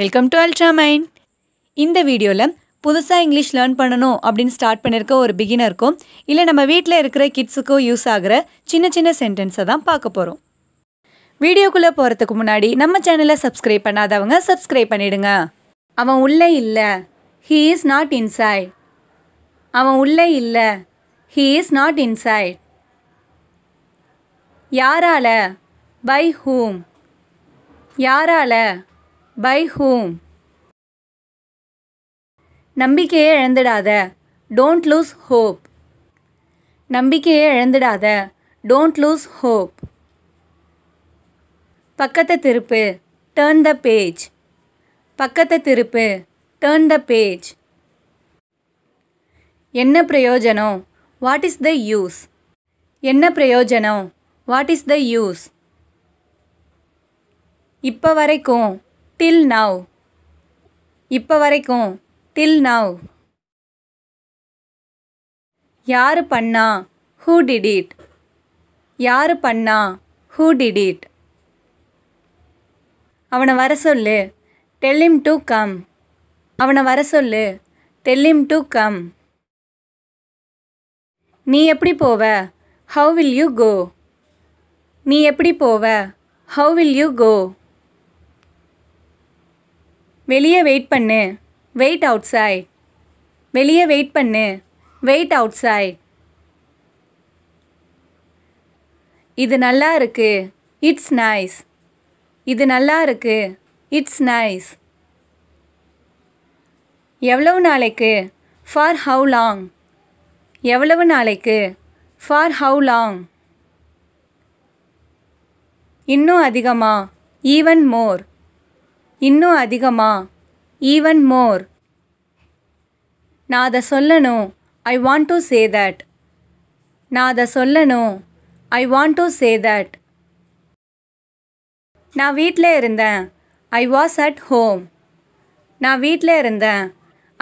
welcome to ultra mind இந்த வீடியோவில் புதுசாக இங்கிலீஷ் லேர்ன் பண்ணணும் அப்படின்னு ஸ்டார்ட் பண்ணியிருக்க ஒரு பிகினருக்கும் இல்லை நம்ம வீட்டில் இருக்கிற கிட்ஸுக்கும் யூஸ் ஆகிற சின்ன சின்ன சென்டென்ஸை தான் பார்க்க போகிறோம் வீடியோக்குள்ளே போகிறதுக்கு முன்னாடி நம்ம சேனலை சப்ஸ்கிரைப் பண்ணாதவங்க சப்ஸ்கிரைப் பண்ணிவிடுங்க அவன் உள்ளே இல்லை ஹீ இஸ் நாட் இன்சைட் அவன் உள்ளே இல்லை ஹீ இஸ் நாட் இன்சைட் யாரால பை ஹூம் யாரால பை ஹூம் நம்பிக்கையை இழந்துடாத டோன்ட் லூஸ் ஹோப் நம்பிக்கையை இழந்துடாத டோன்ட் லூஸ் ஹோப் பக்கத்தை திருப்பு டேர்ன் த பேஜ் பக்கத்தை திருப்பு டேர்ன் த பேஜ் என்ன பிரயோஜனம் வாட் இஸ் த யூஸ் என்ன பிரயோஜனம் வாட் இஸ் த யூஸ் இப்போ வரைக்கும் டில் நவ் இப்போ வரைக்கும் டில் நவ் யார் பண்ணா ஹூ டிடிட் இட் யார் பண்ணா ஹூ டிடிட் அவனை வர சொல்லு டெல்லிம் டு கம் அவனை வர சொல்லு டெல்லிம் டு கம் நீ எப்படி போவ ஹவு வில் யூ கோ நீ எப்படி போவ ஹவு வில் யூ கோ வெளியே வெயிட் பண்ணு வெயிட் அவுட் சைட் வெளியே வெயிட் பண்ணு வெயிட் அவுட் சைட் இது நல்லா இருக்கு இட்ஸ் நைஸ் இது நல்லா இருக்கு இட்ஸ் நைஸ் எவ்வளவு நாளைக்கு ஃபார் ஹவு லாங் எவ்வளவு நாளைக்கு ஃபார் ஹவு லாங் இன்னும் அதிகமாக ஈவன் மோர் இன்னும் அதிகமாக ஈவன் மோர் நான் அதை சொல்லணும் I want to say that நான் அதை சொல்லணும் I want to say that நான் வீட்டில் இருந்தேன் ஐ வாஸ் அட் ஹோம் நான் வீட்டில் இருந்தேன்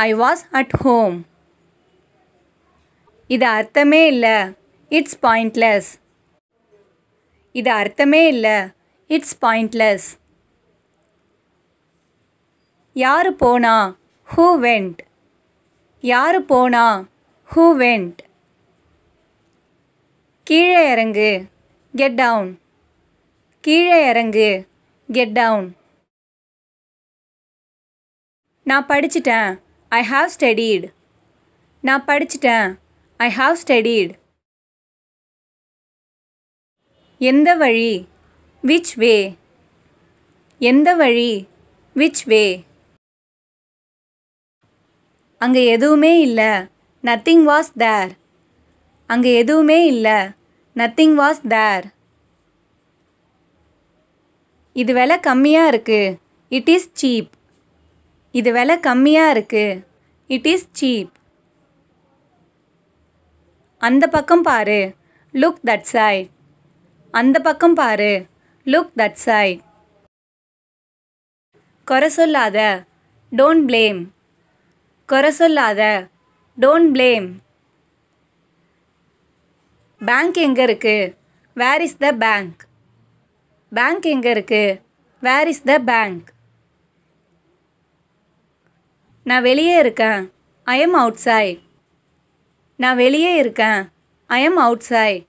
ஐ வாஸ் அட் ஹோம் இது அர்த்தமே இல்லை இட்ஸ் பாயிண்ட்லெஸ் இது அர்த்தமே இல்லை இட்ஸ் பாயிண்ட்லெஸ் யார் போனா ஹூ வெண்ட் யார் போனா ஹூ வெண்ட் கீழே இறங்கு கெட் டவுன் கீழே இறங்கு கெட் டவுன் நான் படிச்சிட்டேன் ஐ ஹாவ் ஸ்டடீடு நான் படிச்சிட்டேன் ஐ ஹாவ் ஸ்டடீடு எந்த வழி விச் வே எந்த வழி விச் வே அங்கே எதுவுமே இல்லை நத்திங் வாஸ் தேர் அங்கே எதுவுமே இல்லை நத்திங் வாஸ் தேர் இது விலை கம்மியாக இருக்குது இட் இஸ் சீப் இது விலை கம்மியாக இருக்குது இட் இஸ் சீப் அந்த பக்கம் பாரு லுக் தட் சைட் அந்த பக்கம் பாரு லுக் தட் சைட் குறை சொல்லாத டோன்ட் பிளேம் குறை சொல்லாத டோன்ட் பிளேம் பேங்க் எங்கே இருக்குது where is the bank bank எங்கே இருக்குது வேர் இஸ் த பேங்க் நான் வெளியே இருக்கேன் ஐ எம் அவுட் சைட் நான் வெளியே இருக்கேன் ஐ எம் அவுட் சைட்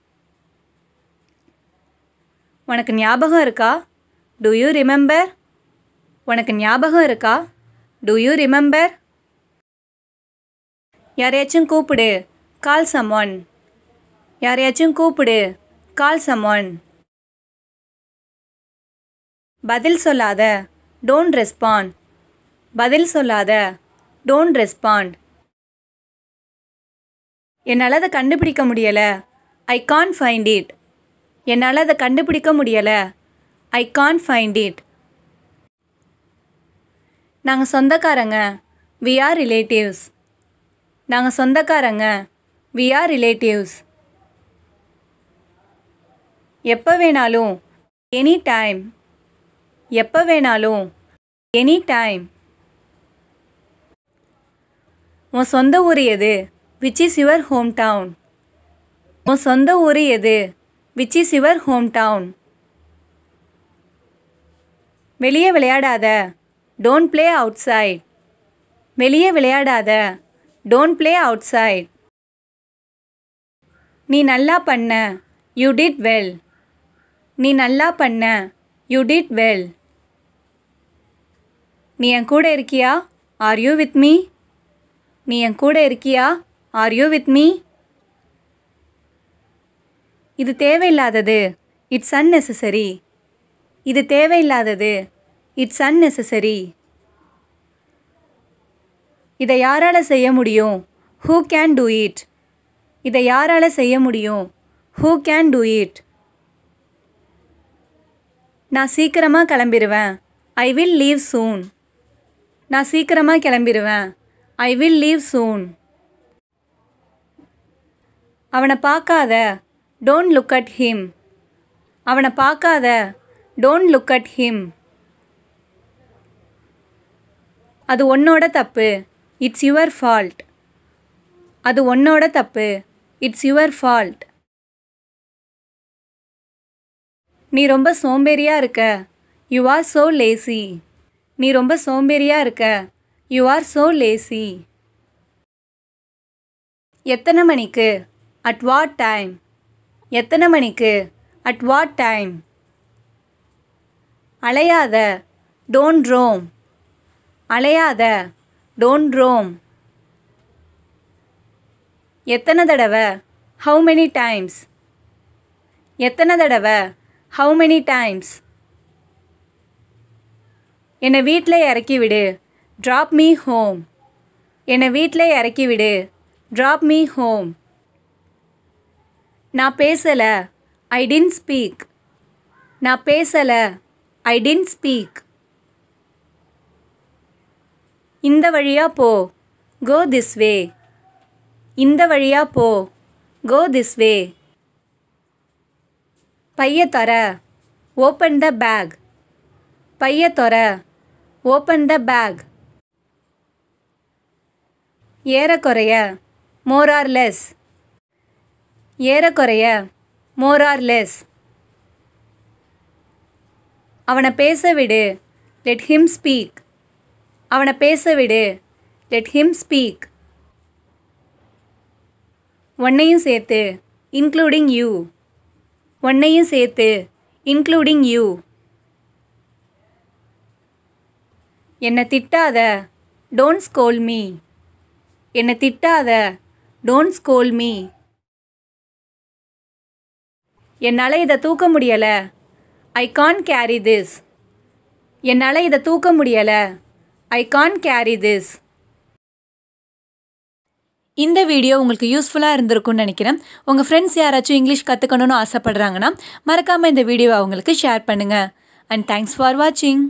உனக்கு ஞாபகம் இருக்கா டு யூ ரிமெம்பர் உனக்கு ஞாபகம் இருக்கா டு யூ ரிமெம்பர் யாரையாச்சும் கூப்பிடு கால் சமான் யாரையாச்சும் கூப்பிடு கால் சமான் பதில் சொல்லாத டோன்ட் ரெஸ்பாண்ட் பதில் சொல்லாத டோன்ட் ரெஸ்பாண்ட் என்னால் அதை கண்டுபிடிக்க முடியலை ஐ கான் ஃபைண்ட் இட் என்னால் அதை கண்டுபிடிக்க முடியலை ஐ கான் ஃபைண்ட் இட் நாங்கள் சொந்தக்காரங்க வி ஆர் ரிலேட்டிவ்ஸ் நாங்கள் சொந்தக்காரங்க வி ஆர் ரிலேட்டிவ்ஸ் எப்போ வேணாலும் எனி டைம் எப்போ வேணாலும் எனி டைம் உன் சொந்த ஊர் எது which is your home town உன் சொந்த ஊர் எது which is your home town வெளியே விளையாடாத டோன்ட் பிளே அவுட் சைட் வெளியே விளையாடாத டோன்ட் ப்ளே அவுட் சைட் நீ நல்லா பண்ண யூ டிட் வெல் நீ நல்லா பண்ண யூ டிட் வெல் நீ என் கூட இருக்கியா ஆர் யூ வித் மீ நீ என் கூட இருக்கியா ஆர் யூ வித் மீ இது தேவையில்லாதது இட்ஸ் அன்னெசசரி இது தேவையில்லாதது இட்ஸ் அன்னெசசரி இதை யாரால் செய்ய முடியும் ஹூ கேன் டூ இட் இதை யாரால் செய்ய முடியும் ஹூ கேன் டூ இட் நான் சீக்கிரமாக கிளம்பிடுவேன் ஐ வில் லீவ் சூன் நான் சீக்கிரமாக கிளம்பிடுவேன் ஐ வில் லீவ் சூன் அவனை பார்க்காத டோன்ட் லுக் அட் ஹிம் அவனை பார்க்காத டோன்ட் லுக் அட் ஹிம் அது உன்னோட தப்பு இட்ஸ் யுவர் ஃபால்ட் அது உன்னோட தப்பு இட்ஸ் யுவர் ஃபால்ட் நீ ரொம்ப சோம்பேறியாக இருக்க யூ ஆர் ஸோ லேசி நீ ரொம்ப சோம்பேறியாக இருக்க யூ ஆர் ஸோ லேசி எத்தனை மணிக்கு அட் வாட் டைம் எத்தனை மணிக்கு அட் வாட் டைம் அலையாத டோன்ட் ரோம் அலையாத டோன்ட் ரோம் எத்தனை தடவை ஹவு மெனி டைம்ஸ் எத்தனை தடவை ஹவு மெனி டைம்ஸ் என்னை வீட்டில் இறக்கி விடு ட்ராப் மீ ஹோம் என்னை வீட்டில் இறக்கி விடு ட்ராப் மீ ஹோம் நான் பேசலை ஐ டின்ட் ஸ்பீக் நான் பேசலை ஐ டின்ட் ஸ்பீக் இந்த வழியா போ கோ திஸ் வே இந்த வழியா போ கோ திஸ் வே பைய தர ஓப்பன் த பேக் பைய தொர ஓப்பன் த பேக் ஏறக்குறைய லெஸ் ஏறக்குறைய லெஸ் அவனை பேச விடு லெட் ஹிம் ஸ்பீக் அவனை பேச விடு லெட் ஹிம் ஸ்பீக் ஒன்னையும் சேர்த்து இன்க்ளூடிங் யூ உன்னையும் சேர்த்து இன்க்ளூடிங் யூ என்னை திட்டாத டோன்ட் ஸ்கோல் மீ என்னை திட்டாத டோன்ட் ஸ்கோல் மீ என்னால் இதை தூக்க முடியலை ஐ கான் கேரி திஸ் என்னால் இதை தூக்க முடியலை ஐ கான் கேரி திஸ் இந்த வீடியோ உங்களுக்கு யூஸ்ஃபுல்லாக இருந்திருக்கும்னு நினைக்கிறேன் உங்கள் ஃப்ரெண்ட்ஸ் யாராச்சும் இங்கிலீஷ் கற்றுக்கணும்னு ஆசைப்பட்றாங்கன்னா மறக்காமல் இந்த வீடியோவை அவங்களுக்கு ஷேர் பண்ணுங்கள் அண்ட் தேங்க்ஸ் ஃபார் வாட்சிங்